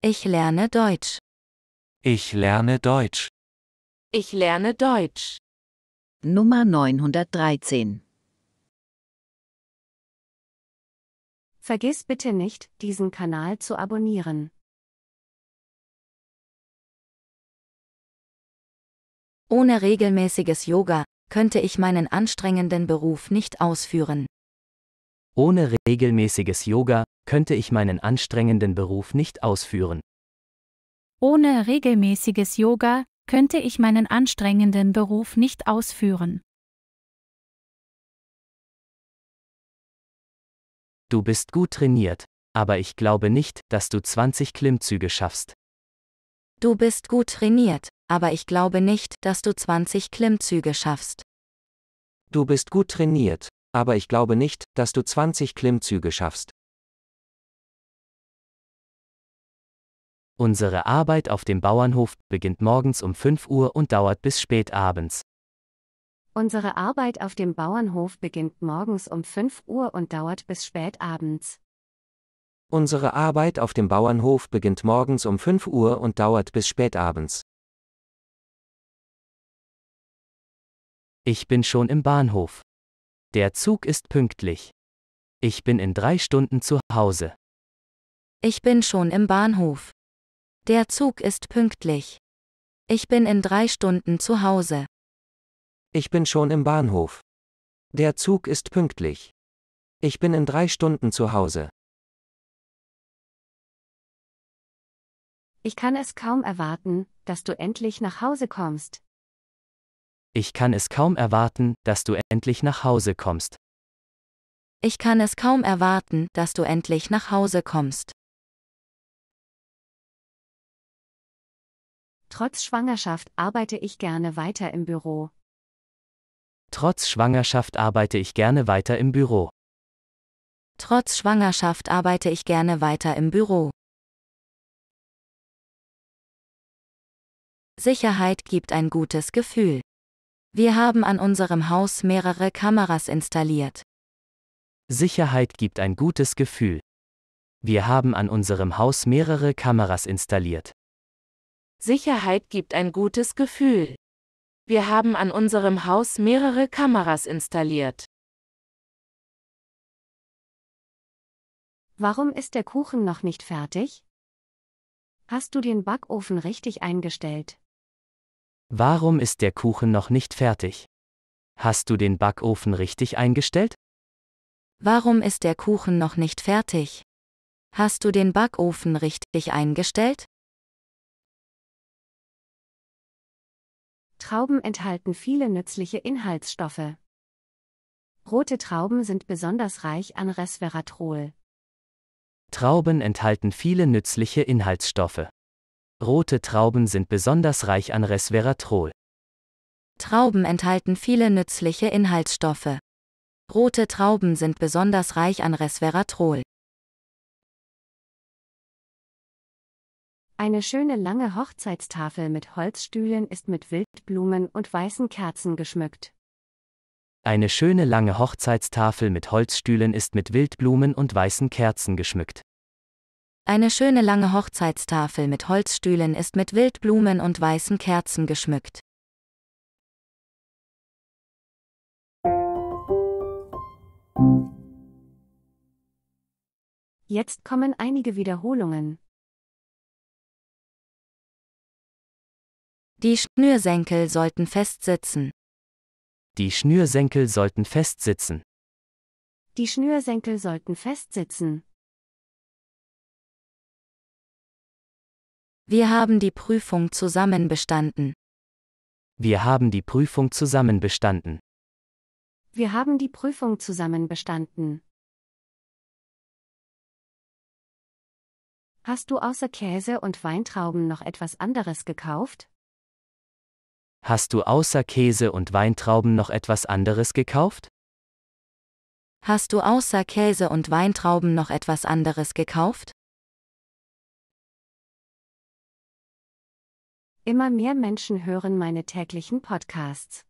Ich lerne Deutsch. Ich lerne Deutsch. Ich lerne Deutsch. Nummer 913. Vergiss bitte nicht, diesen Kanal zu abonnieren. Ohne regelmäßiges Yoga könnte ich meinen anstrengenden Beruf nicht ausführen. Ohne regelmäßiges Yoga könnte ich meinen anstrengenden Beruf nicht ausführen. Ohne regelmäßiges Yoga könnte ich meinen anstrengenden Beruf nicht ausführen. Du bist gut trainiert, aber ich glaube nicht, dass du 20 Klimmzüge schaffst. Du bist gut trainiert, aber ich glaube nicht, dass du 20 Klimmzüge schaffst. Du bist gut trainiert, aber ich glaube nicht, dass du 20 Klimmzüge schaffst. Unsere Arbeit auf dem Bauernhof beginnt morgens um 5 Uhr und dauert bis spät abends. Unsere Arbeit auf dem Bauernhof beginnt morgens um 5 Uhr und dauert bis spät abends. Unsere Arbeit auf dem Bauernhof beginnt morgens um 5 Uhr und dauert bis spät abends. Ich bin schon im Bahnhof. Der Zug ist pünktlich. Ich bin in drei Stunden zu Hause. Ich bin schon im Bahnhof. Der Zug ist pünktlich. Ich bin in drei Stunden zu Hause. Ich bin schon im Bahnhof. Der Zug ist pünktlich. Ich bin in drei Stunden zu Hause. Ich kann es kaum erwarten, dass du endlich nach Hause kommst. Ich kann es kaum erwarten, dass du endlich nach Hause kommst. Ich kann es kaum erwarten, dass du endlich nach Hause kommst. Trotz Schwangerschaft arbeite ich gerne weiter im Büro. Trotz Schwangerschaft arbeite ich gerne weiter im Büro. Trotz Schwangerschaft arbeite ich gerne weiter im Büro. Sicherheit gibt ein gutes Gefühl. Wir haben an unserem Haus mehrere Kameras installiert. Sicherheit gibt ein gutes Gefühl. Wir haben an unserem Haus mehrere Kameras installiert. Sicherheit gibt ein gutes Gefühl. Wir haben an unserem Haus mehrere Kameras installiert. Warum ist der Kuchen noch nicht fertig? Hast du den Backofen richtig eingestellt? Warum ist der Kuchen noch nicht fertig? Hast du den Backofen richtig eingestellt? Warum ist der Kuchen noch nicht fertig? Hast du den Backofen richtig eingestellt? Trauben enthalten viele nützliche Inhaltsstoffe. Rote Trauben sind besonders reich an Resveratrol. Trauben enthalten viele nützliche Inhaltsstoffe. Rote Trauben sind besonders reich an Resveratrol. Trauben enthalten viele nützliche Inhaltsstoffe. Rote Trauben sind besonders reich an Resveratrol. Eine schöne lange Hochzeitstafel mit Holzstühlen ist mit Wildblumen und weißen Kerzen geschmückt. Eine schöne lange Hochzeitstafel mit Holzstühlen ist mit Wildblumen und weißen Kerzen geschmückt. Eine schöne lange Hochzeitstafel mit Holzstühlen ist mit Wildblumen und weißen Kerzen geschmückt. Jetzt kommen einige Wiederholungen. Die Schnürsenkel sollten festsitzen. Die Schnürsenkel sollten festsitzen. Die Schnürsenkel sollten festsitzen. Wir haben die Prüfung zusammen bestanden. Wir haben die Prüfung zusammen bestanden. Wir haben die Prüfung zusammen bestanden. Hast du außer Käse und Weintrauben noch etwas anderes gekauft? Hast du außer Käse und Weintrauben noch etwas anderes gekauft? Hast du außer Käse und Weintrauben noch etwas anderes gekauft? Immer mehr Menschen hören meine täglichen Podcasts.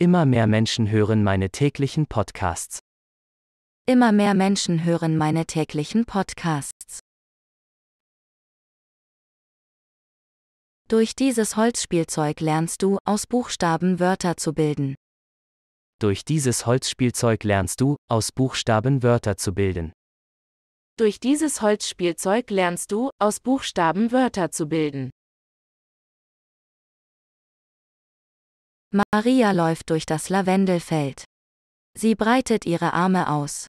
Immer mehr Menschen hören meine täglichen Podcasts. Immer mehr Menschen hören meine täglichen Podcasts. Durch dieses Holzspielzeug lernst du, aus Buchstaben Wörter zu bilden. Durch dieses Holzspielzeug lernst du, aus Buchstaben Wörter zu bilden. Durch dieses Holzspielzeug lernst du, aus Buchstaben Wörter zu bilden. Maria läuft durch das Lavendelfeld. Sie breitet ihre Arme aus.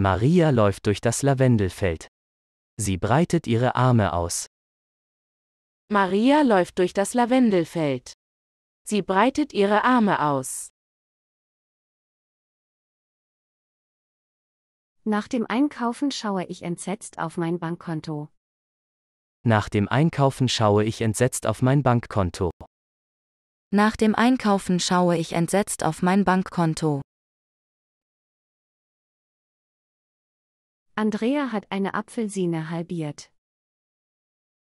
Maria läuft durch das Lavendelfeld. Sie breitet ihre Arme aus. Maria läuft durch das Lavendelfeld. Sie breitet ihre Arme aus. Nach dem Einkaufen schaue ich entsetzt auf mein Bankkonto. Nach dem Einkaufen schaue ich entsetzt auf mein Bankkonto. Nach dem Einkaufen schaue ich entsetzt auf mein Bankkonto. Andrea hat eine Apfelsine halbiert.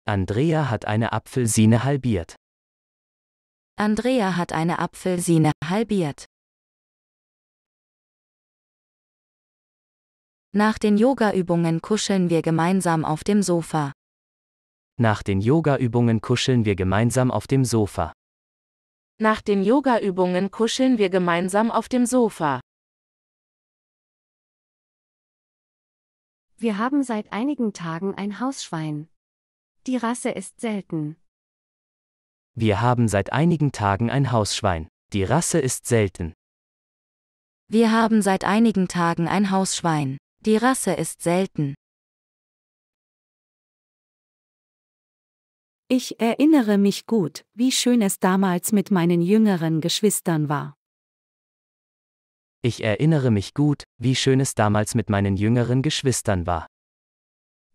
Andrea hat eine Apfelsine halbiert. Andrea hat eine Apfelsine halbiert. Nach den Yogaübungen kuscheln wir gemeinsam auf dem Sofa. Nach den Yogaübungen kuscheln wir gemeinsam auf dem Sofa. Nach den Yoga-Übungen kuscheln wir gemeinsam auf dem Sofa. Wir haben seit einigen Tagen ein Hausschwein. Die Rasse ist selten. Wir haben seit einigen Tagen ein Hausschwein. Die Rasse ist selten. Wir haben seit einigen Tagen ein Hausschwein. Die Rasse ist selten. Ich erinnere mich gut, wie schön es damals mit meinen jüngeren Geschwistern war. Ich erinnere mich gut, wie schön es damals mit meinen jüngeren Geschwistern war.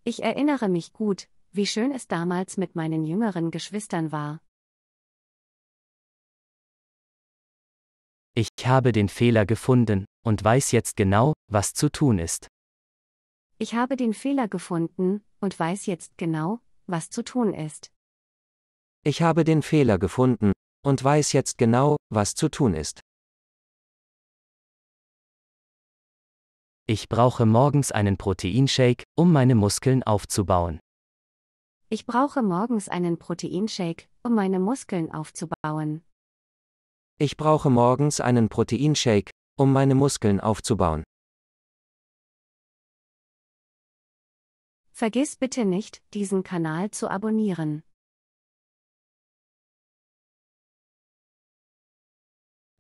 Ich erinnere mich gut, wie schön es damals mit meinen jüngeren Geschwistern war. Ich habe den Fehler gefunden und weiß jetzt genau, was zu tun ist. Ich habe den Fehler gefunden und weiß jetzt genau, was zu tun ist. Ich habe den Fehler gefunden und weiß jetzt genau, was zu tun ist. Ich brauche morgens einen Proteinshake, um meine Muskeln aufzubauen. Ich brauche morgens einen Proteinshake, um meine Muskeln aufzubauen. Ich brauche morgens einen Proteinshake, um meine Muskeln aufzubauen. Vergiss bitte nicht, diesen Kanal zu abonnieren.